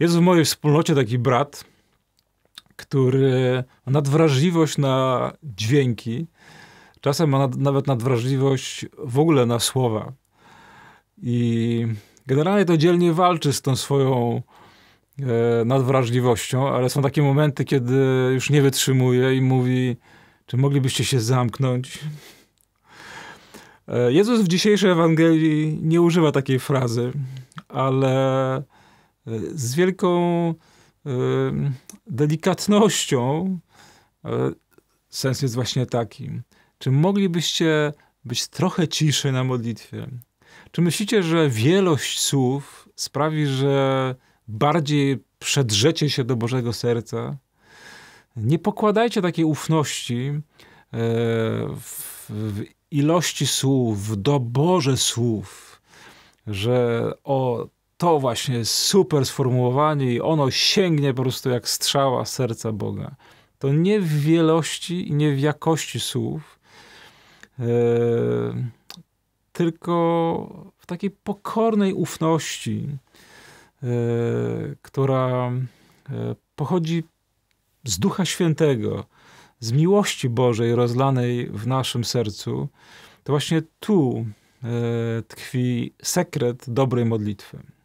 Jest w mojej wspólnocie taki brat, który ma nadwrażliwość na dźwięki, czasem ma nad, nawet nadwrażliwość w ogóle na słowa. I generalnie to dzielnie walczy z tą swoją e, nadwrażliwością, ale są takie momenty, kiedy już nie wytrzymuje i mówi, czy moglibyście się zamknąć? E, Jezus w dzisiejszej Ewangelii nie używa takiej frazy, ale z wielką delikatnością. E, sens jest właśnie taki. Czy moglibyście być trochę ciszy na modlitwie? Czy myślicie, że wielość słów sprawi, że bardziej przedrzecie się do Bożego serca? Nie pokładajcie takiej ufności e, w, ilości słów, w doborze słów, że o to właśnie super sformułowanie i ono sięgnie po prostu jak strzała serca Boga. To nie w wielości i nie w jakości słów, e, tylko w takiej pokornej ufności, e, która e, pochodzi z Ducha Świętego, z miłości Bożej rozlanej w naszym sercu. To właśnie tu tkwi sekret dobrej modlitwy.